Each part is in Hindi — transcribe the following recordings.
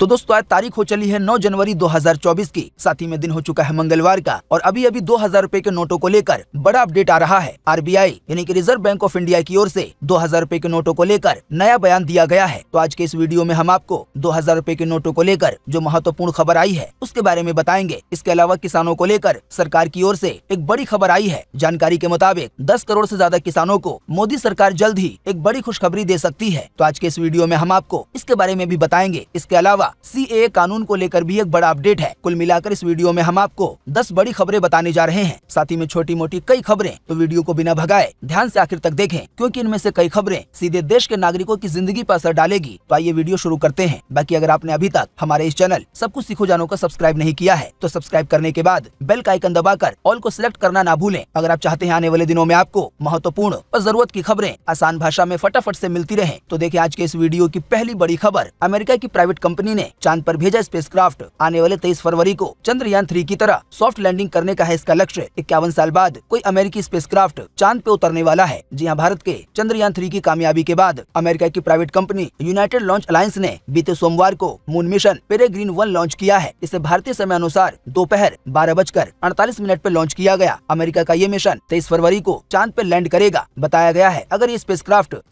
तो दोस्तों आज तारीख हो चली है 9 जनवरी 2024 की साथ ही में दिन हो चुका है मंगलवार का और अभी अभी दो हजार के नोटों को लेकर बड़ा अपडेट आ रहा है आरबीआई यानी कि रिजर्व बैंक ऑफ इंडिया की ओर से दो हजार के नोटों को लेकर नया बयान दिया गया है तो आज के इस वीडियो में हम आपको दो हजार के नोटों को लेकर जो महत्वपूर्ण खबर आई है उसके बारे में बताएंगे इसके अलावा किसानों को लेकर सरकार की ओर ऐसी एक बड़ी खबर आई है जानकारी के मुताबिक दस करोड़ ऐसी ज्यादा किसानों को मोदी सरकार जल्द ही एक बड़ी खुशखबरी दे सकती है तो आज के इस वीडियो में हम आपको इसके बारे में भी बताएंगे इसके अलावा हुआ सी कानून को लेकर भी एक बड़ा अपडेट है कुल मिलाकर इस वीडियो में हम आपको दस बड़ी खबरें बताने जा रहे हैं साथ ही में छोटी मोटी कई खबरें तो वीडियो को बिना भगाए ध्यान से आखिर तक देखें क्योंकि इनमें से कई खबरें सीधे देश के नागरिकों की जिंदगी आरोप असर डालेगी तो आइए वीडियो शुरू करते हैं बाकी अगर आपने अभी तक हमारे इस चैनल सब कुछ सीखो जानो का सब्सक्राइब नहीं किया है तो सब्सक्राइब करने के बाद बेल का आइकन दबाकर ऑल को सिलेक्ट करना ना भूले अगर आप चाहते हैं आने वाले दिनों में आपको महत्वपूर्ण और जरूरत की खबरें आसान भाषा में फटाफट ऐसी मिलती रहे तो देखे आज के इस वीडियो की पहली बड़ी खबर अमेरिका की प्राइवेट कंपनी कंपनी ने चांद पर भेजा स्पेसक्राफ्ट आने वाले तेईस फरवरी को चंद्रयान थ्री की तरह सॉफ्ट लैंडिंग करने का है इसका लक्ष्य इक्यावन साल बाद कोई अमेरिकी स्पेसक्राफ्ट चांद पे उतरने वाला है जी हाँ भारत के चंद्रयान थ्री की कामयाबी के बाद अमेरिका की private company United Launch Alliance ने बीते सोमवार को moon mission Peregrine one launch किया है इसे भारतीय समय अनुसार दोपहर बारह बजकर अड़तालीस मिनट आरोप लॉन्च किया गया अमेरिका का ये मिशन तेईस फरवरी को चांद पे लैंड करेगा बताया गया है अगर ये स्पेस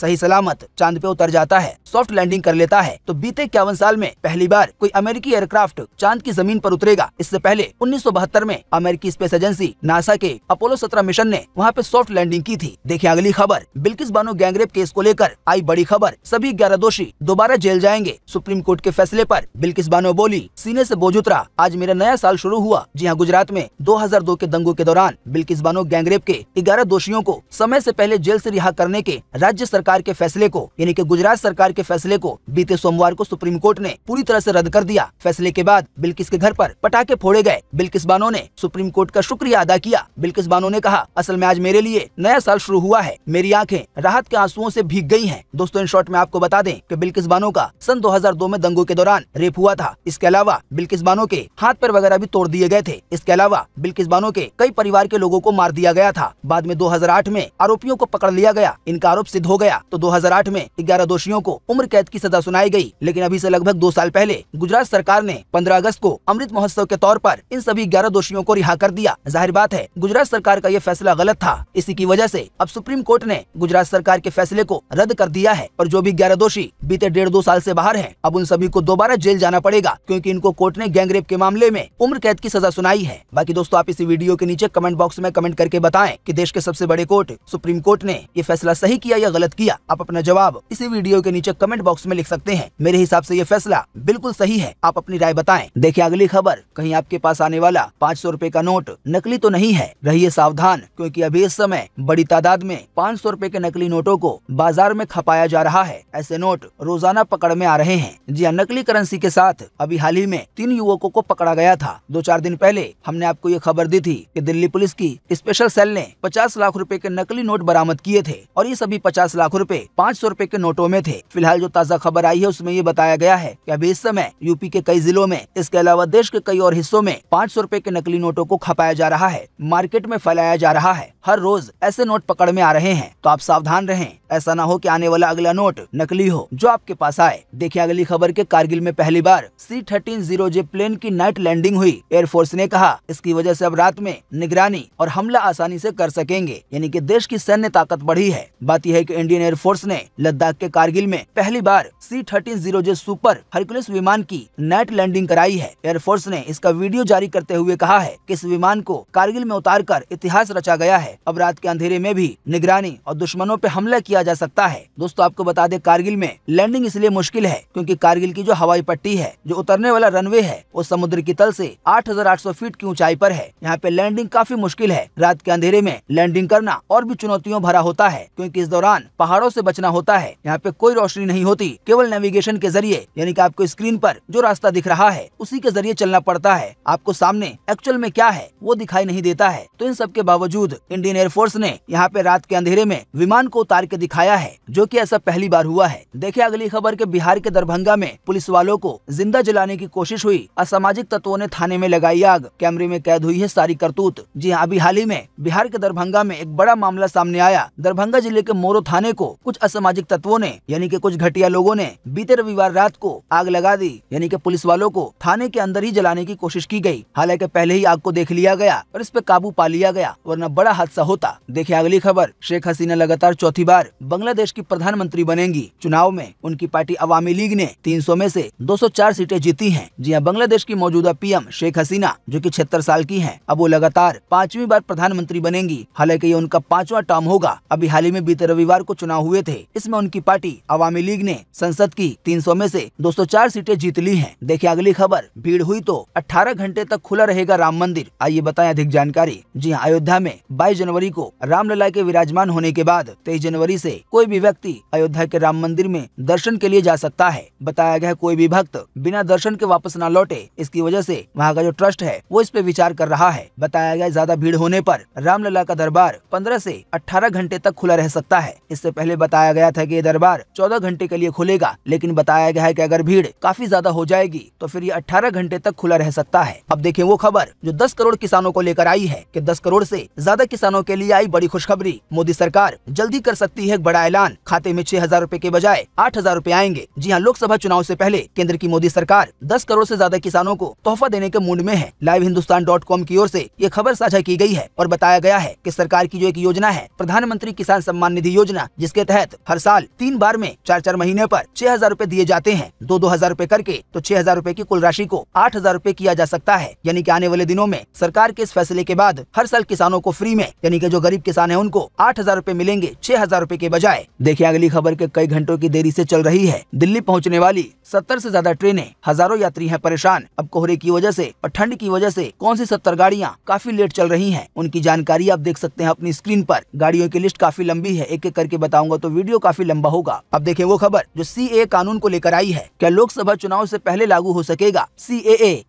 सही सलामत चांद पे उतर जाता है सॉफ्ट लैंडिंग कर लेता है तो बीते इक्यावन साल में पहली बार कोई अमेरिकी एयरक्राफ्ट चांद की जमीन पर उतरेगा इससे पहले उन्नीस में अमेरिकी स्पेस एजेंसी नासा के अपोलो सत्रह मिशन ने वहाँ पे सॉफ्ट लैंडिंग की थी देखिए अगली खबर बिल्किस बानो गैंगरेप केस को लेकर आई बड़ी खबर सभी ग्यारह दोषी दोबारा जेल जाएंगे सुप्रीम कोर्ट के फैसले आरोप बिल्किस बानो बोली सीने ऐसी बोझ उतरा आज मेरा नया साल शुरू हुआ जी हाँ गुजरात में दो के दंगों के दौरान बिल्किस बानो गैंगरेप के ग्यारह दोषियों को समय ऐसी पहले जेल ऐसी रिहा करने के राज्य सरकार के फैसले को यानी की गुजरात सरकार के फैसले को बीते सोमवार को सुप्रीम कोर्ट ने पूरी पूरी तरह से रद्द कर दिया फैसले के बाद बिल्किस के घर पर पटाखे फोड़े गए बिल्किस बानो ने सुप्रीम कोर्ट का शुक्रिया अदा किया बिल्किस बानो ने कहा असल में आज मेरे लिए नया साल शुरू हुआ है मेरी आँखें राहत के आंसुओं ऐसी भीग गयी है दोस्तों इन शॉर्ट में आपको बता दें की बिल्किस बानो का सन दो में दंगों के दौरान रेप हुआ था इसके अलावा बिल्किस बानो के हाथ पर वगैरह भी तोड़ दिए गए थे इसके अलावा बिल्किस बानो के कई परिवार के लोगों को मार दिया गया था बाद में 2008 में आरोपियों को पकड़ लिया गया इनका आरोप सिद्ध हो गया तो 2008 में ग्यारह दोषियों को उम्र कैद की सजा सुनाई गयी लेकिन अभी ऐसी लगभग दो साल साल पहले गुजरात सरकार ने 15 अगस्त को अमृत महोत्सव के तौर पर इन सभी 11 दोषियों को रिहा कर दिया जाहिर बात है गुजरात सरकार का ये फैसला गलत था इसी की वजह से अब सुप्रीम कोर्ट ने गुजरात सरकार के फैसले को रद्द कर दिया है और जो भी ग्यारह दोषी बीते डेढ़ दो साल ऐसी बाहर है अब उन सभी को दोबारा जेल जाना पड़ेगा क्यूँकी इनको कोर्ट ने गैंगरेप के मामले में उम्र कैद की सजा सुनाई है बाकी दोस्तों आप इसी वीडियो के नीचे कमेंट बॉक्स में कमेंट करके बताए की देश के सबसे बड़े कोर्ट सुप्रीम कोर्ट ने ये फैसला सही किया या गलत किया आप अपना जवाब इसी वीडियो के नीचे कमेंट बॉक्स में लिख सकते हैं मेरे हिसाब से ये फैसला बिल्कुल सही है आप अपनी राय बताएं देखिए अगली खबर कहीं आपके पास आने वाला पाँच सौ रूपए का नोट नकली तो नहीं है रहिए सावधान क्योंकि अभी इस समय बड़ी तादाद में पाँच सौ रूपए के नकली नोटों को बाजार में खपाया जा रहा है ऐसे नोट रोजाना पकड़ में आ रहे हैं जी हाँ नकली करेंसी के साथ अभी हाल ही में तीन युवकों को पकड़ा गया था दो चार दिन पहले हमने आपको ये खबर दी थी की दिल्ली पुलिस की स्पेशल सेल ने पचास लाख रूपए के नकली नोट बरामद किए थे और ये सभी पचास लाख रूपए पाँच सौ रूपए के नोटों में थे फिलहाल जो ताज़ा खबर आई है उसमें ये बताया गया है की अभी इस समय यूपी के कई जिलों में इसके अलावा देश के कई और हिस्सों में पाँच सौ के नकली नोटों को खपाया जा रहा है मार्केट में फैलाया जा रहा है हर रोज ऐसे नोट पकड़ में आ रहे हैं तो आप सावधान रहे ऐसा न हो की आने वाला अगला नोट नकली हो जो आपके पास आए देखिए अगली खबर के कारगिल में पहली बार C thirteen zero J plane की नाइट लैंडिंग हुई एयरफोर्स ने कहा इसकी वजह से अब रात में निगरानी और हमला आसानी से कर सकेंगे यानी कि देश की सैन्य ताकत बढ़ी है बात यह है कि इंडियन एयरफोर्स ने लद्दाख के कारगिल में पहली बार C thirteen zero J super Hercules इस विमान की नेट लैंडिंग कराई है एयरफोर्स ने इसका वीडियो जारी करते हुए कहा है कि इस विमान को कारगिल में उतार कर इतिहास रचा गया है अब रात के अंधेरे में भी निगरानी और दुश्मनों पे हमला किया जा सकता है दोस्तों आपको बता दें कारगिल में लैंडिंग इसलिए मुश्किल है क्यूँकी कारगिल की जो हवाई पट्टी है जो उतरने वाला रनवे है वो समुद्र की तल ऐसी आठ फीट की ऊंचाई आरोप है यहाँ पे लैंडिंग काफी मुश्किल है रात के अंधेरे में लैंडिंग करना और भी चुनौतियों भरा होता है क्यूँकी इस दौरान पहाड़ों ऐसी बचना होता है यहाँ पे कोई रोशनी नहीं होती केवल नेविगेशन के जरिए यानी कि आपको आपको स्क्रीन पर जो रास्ता दिख रहा है उसी के जरिए चलना पड़ता है आपको सामने एक्चुअल में क्या है वो दिखाई नहीं देता है तो इन सब के बावजूद इंडियन एयरफोर्स ने यहाँ पे रात के अंधेरे में विमान को उतार के दिखाया है जो की ऐसा पहली बार हुआ है देखे अगली खबर के बिहार के दरभंगा में पुलिस वालों को जिंदा जलाने की कोशिश हुई असामाजिक तत्वों ने थाने में लगाई आग कैमरे में कैद हुई है सारी करतूत जी हाँ अभी हाल ही में बिहार के दरभंगा में एक बड़ा मामला सामने आया दरभंगा जिले के मोरो थाने को कुछ असामाजिक तत्वों ने यानी कि कुछ घटिया लोगों ने बीते रविवार रात को आग लगा दी यानी कि पुलिस वालों को थाने के अंदर ही जलाने की कोशिश की गई हालांकि पहले ही आग को देख लिया गया और इस पर काबू पा लिया गया वरना बड़ा हादसा होता देखिए अगली खबर शेख हसीना लगातार चौथी बार बांग्लादेश की प्रधानमंत्री बनेंगी चुनाव में उनकी पार्टी अवामी लीग ने सौ में से 204 सीटें जीती है जी हाँ बांग्लादेश की मौजूदा पी शेख हसीना जो की छिहत्तर साल की है अब वो लगातार पांचवी बार प्रधानमंत्री बनेंगी हालांकि ये उनका पांचवा टर्म होगा अभी हाल ही में बीते रविवार को चुनाव हुए थे इसमें उनकी पार्टी अवामी लीग ने संसद की 300 में से 204 चार सीटें जीत ली हैं देखिए अगली खबर भीड़ हुई तो 18 घंटे तक खुला रहेगा राम मंदिर आइए बताएं अधिक जानकारी जी हाँ अयोध्या में 22 जनवरी को रामलला के विराजमान होने के बाद 23 जनवरी से कोई भी व्यक्ति अयोध्या के राम मंदिर में दर्शन के लिए जा सकता है बताया गया कोई भी भक्त बिना दर्शन के वापस न लौटे इसकी वजह ऐसी वहाँ का जो ट्रस्ट है वो इस पे विचार कर रहा है बताया गया ज्यादा भीड़ होने राम रामलला का दरबार पंद्रह ऐसी अठारह घंटे तक खुला रह सकता है इससे पहले बताया गया था की दरबार चौदह घंटे के लिए खुलेगा लेकिन बताया गया है की अगर भीड़ काफी ज्यादा हो जाएगी तो फिर ये 18 घंटे तक खुला रह सकता है अब देखें वो खबर जो 10 करोड़ किसानों को लेकर आई है कि 10 करोड़ से ज्यादा किसानों के लिए आई बड़ी खुशखबरी मोदी सरकार जल्दी कर सकती है एक बड़ा ऐलान खाते में छह हजार के बजाय आठ हजार आएंगे जी हाँ लोकसभा चुनाव ऐसी पहले केंद्र की मोदी सरकार दस करोड़ ऐसी ज्यादा किसानों को तोहफा देने के मूड में है लाइव हिंदुस्तान डॉट कॉम की ओर ऐसी ये खबर साझा की गयी है और बताया गया है की सरकार की जो एक योजना है प्रधानमंत्री किसान सम्मान निधि योजना जिसके तहत हर साल तीन बार में चार चार महीने आरोप छह हजार दिए जाते हैं दो दो हजार रूपए करके तो छह हजार रूपए की कुल राशि को आठ हजार रूपए किया जा सकता है यानी कि आने वाले दिनों में सरकार के इस फैसले के बाद हर साल किसानों को फ्री में यानी कि जो गरीब किसान है उनको आठ हजार रूपए मिलेंगे छह हजार रूपए के बजाय देखिए अगली खबर के कई घंटों की देरी ऐसी चल रही है दिल्ली पहुँचने वाली सत्तर ऐसी ज्यादा ट्रेनें हजारों यात्री है परेशान अब कोहरे की वजह ऐसी और ठंड की वजह ऐसी कौन सी सत्तर गाड़ियाँ काफी लेट चल रही है उनकी जानकारी आप देख सकते हैं अपनी स्क्रीन आरोप गाड़ियों की लिस्ट काफी लंबी है एक एक करके बताऊंगा तो वीडियो काफी लंबा होगा अब देखें वो खबर जो सी कानून को लेकर आई है क्या लोग लोकसभा चुनाव से पहले लागू हो सकेगा सी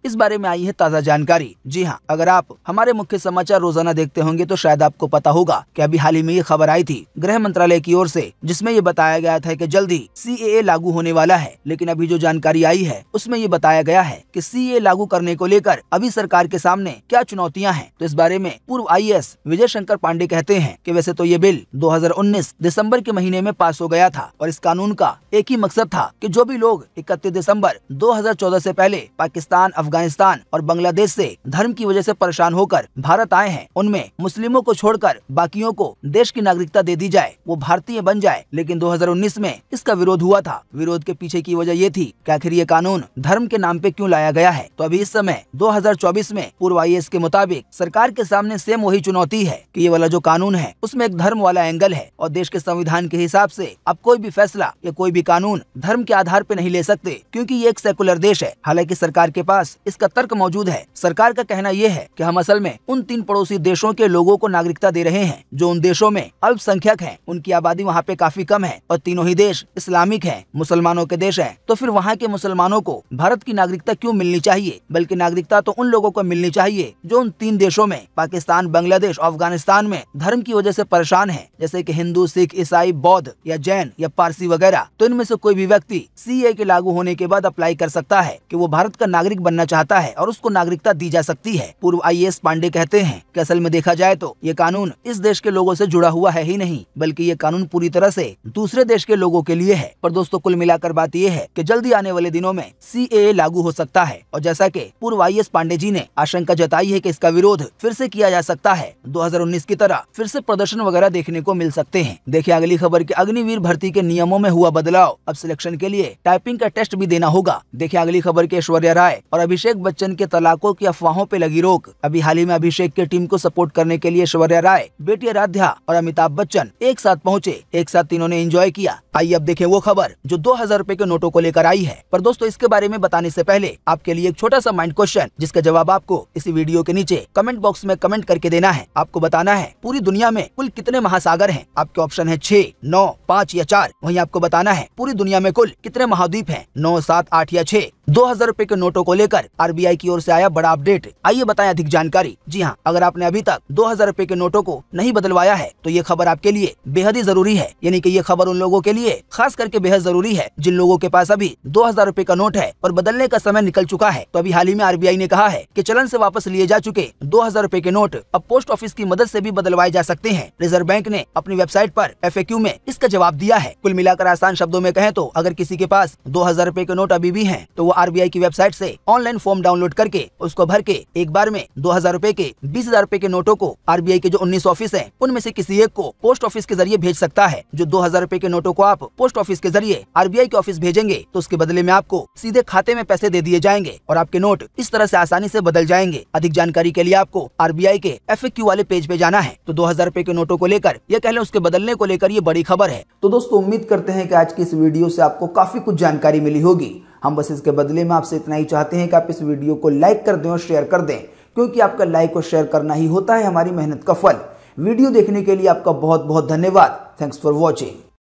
इस बारे में आई है ताज़ा जानकारी जी हाँ अगर आप हमारे मुख्य समाचार रोजाना देखते होंगे तो शायद आपको पता होगा की अभी हाल ही में ये खबर आई थी गृह मंत्रालय की ओर ऐसी जिसमे ये बताया गया था की जल्दी सी लागू होने वाला है लेकिन अभी जो जानकारी आई है उसमें ये बताया गया है की सी लागू करने को लेकर अभी सरकार के सामने क्या चुनौतियाँ हैं तो इस बारे में पूर्व आई विजय शंकर पांडे कहते हैं कि वैसे तो ये बिल 2019 दिसंबर के महीने में पास हो गया था और इस कानून का एक ही मकसद था कि जो भी लोग 31 दिसंबर 2014 से पहले पाकिस्तान अफगानिस्तान और बांग्लादेश से धर्म की वजह से परेशान होकर भारत आए हैं उनमें मुस्लिमों को छोड़कर बाकियों को देश की नागरिकता दे दी जाए वो भारतीय बन जाए लेकिन 2019 में इसका विरोध हुआ था विरोध के पीछे की वजह ये थी की आखिर ये कानून धर्म के नाम पे क्यूँ लाया गया है तो अभी इस समय दो में पूर्व आई के मुताबिक सरकार के सामने सेम वही चुनौती है की ये वाला जो कानून है उसमें एक धर्म वाला एंगल है और देश के संविधान के हिसाब ऐसी अब कोई भी फैसला या कोई भी कानून धर्म के आधार पे नहीं ले सकते क्योंकि ये एक सेकुलर देश है हालांकि सरकार के पास इसका तर्क मौजूद है सरकार का कहना यह है कि हम असल में उन तीन पड़ोसी देशों के लोगों को नागरिकता दे रहे हैं जो उन देशों में अल्पसंख्यक है उनकी आबादी वहाँ पे काफी कम है और तीनों ही देश इस्लामिक है मुसलमानों के देश है तो फिर वहाँ के मुसलमानों को भारत की नागरिकता क्यूँ मिलनी चाहिए बल्कि नागरिकता तो उन लोगों को मिलनी चाहिए जो उन तीन देशों में पाकिस्तान बांग्लादेश अफगानिस्तान में धर्म की वजह से परेशान है जैसे कि हिंदू सिख ईसाई बौद्ध या जैन या पारसी वगैरह तो इनमें से कोई भी व्यक्ति सी ए के लागू होने के बाद अप्लाई कर सकता है कि वो भारत का नागरिक बनना चाहता है और उसको नागरिकता दी जा सकती है पूर्व आई पांडे कहते हैं कि असल में देखा जाए तो ये कानून इस देश के लोगों से जुड़ा हुआ है ही नहीं बल्कि ये कानून पूरी तरह से दूसरे देश के लोगों के लिए है पर दोस्तों कुल मिलाकर बात ये है की जल्दी आने वाले दिनों में सी लागू हो सकता है और जैसा की पूर्व आई पांडे जी ने आशंका जताई है की इसका विरोध फिर ऐसी किया जा सकता है दो की तरह फिर ऐसी प्रदर्शन वगैरह देखने को मिल सकते हैं देखिए अगली खबर की अग्निवीर भर्ती के नियमों में हुआ बदलाव अब सिलेक्शन के लिए टाइपिंग का टेस्ट टेस्ट भी देना होगा देखिए अगली खबर की ऐश्वर्या राय और अभिषेक बच्चन के तलाकों की अफवाहों पे लगी रोक अभी हाल ही में अभिषेक के टीम को सपोर्ट करने के लिए ऐश्वर्या राय बेटी आराध्या और अमिताभ बच्चन एक साथ पहुँचे एक साथ तीनों ने एंजॉय किया आइए अब देखें वो खबर जो दो हजार रूपए के नोटों को लेकर आई है पर दोस्तों इसके बारे में बताने से पहले आपके लिए एक छोटा सा माइंड क्वेश्चन जिसका जवाब आपको इसी वीडियो के नीचे कमेंट बॉक्स में कमेंट करके देना है आपको बताना है पूरी दुनिया में कुल कितने महासागर है आपके ऑप्शन है छह नौ पाँच या चार वही आपको बताना है पूरी दुनिया में कुल कितने महाद्वीप है नौ सात आठ या छह दो हजार रूपए के नोटों को लेकर आरबीआई की ओर से आया बड़ा अपडेट आइए बताएं अधिक जानकारी जी हाँ अगर आपने अभी तक दो हजार रूपए के नोटों को नहीं बदलवाया है तो ये खबर आपके लिए बेहद ही जरूरी है यानी कि ये खबर उन लोगों के लिए खास करके बेहद जरूरी है जिन लोगों के पास अभी दो हजार रूपए का नोट है और बदलने का समय निकल चुका है तो अभी हाल ही में आरबीआई ने कहा है की चलन ऐसी वापस लिए जा चुके दो हजार रूपए के नोट अब पोस्ट ऑफिस की मदद ऐसी भी बदलवाए जा सकते हैं रिजर्व बैंक ने अपनी वेबसाइट आरोप एफ में इसका जवाब दिया है कुल मिलाकर आसान शब्दों में कहें तो अगर किसी के पास दो हजार रुपए के नोट अभी भी हैं तो वो आरबीआई की वेबसाइट से ऑनलाइन फॉर्म डाउनलोड करके उसको भर के एक बार में दो हजार रूपए के बीस हजार रूपए के नोटों को आरबीआई के जो उन्नीस ऑफिस है उनमें से किसी एक को पोस्ट ऑफिस के जरिए भेज सकता है जो दो हजार रूपए के नोटो को आप पोस्ट ऑफिस के जरिए आरबीआई के ऑफिस भेजेंगे तो उसके बदले में आपको सीधे खाते में पैसे दे दिए जाएंगे और आपके नोट इस तरह ऐसी आसानी ऐसी बदल जाएंगे अधिक जानकारी के लिए आपको आरबीआई के एफ वाले पेज पे जाना है तो दो हजार रूपए के नोटों को लेकर यह कह लें उसके बदलने को लेकर ये बड़ी खबर है तो दोस्तों उम्मीद करते हैं की आज की इस वीडियो ऐसी आपको काफी कुछ जानकारी मिली रही होगी हम बस इसके बदले में आपसे इतना ही चाहते हैं कि आप इस वीडियो को लाइक कर दें और शेयर कर दें क्योंकि आपका लाइक और शेयर करना ही होता है हमारी मेहनत का फल वीडियो देखने के लिए आपका बहुत बहुत धन्यवाद थैंक्स फॉर वॉचिंग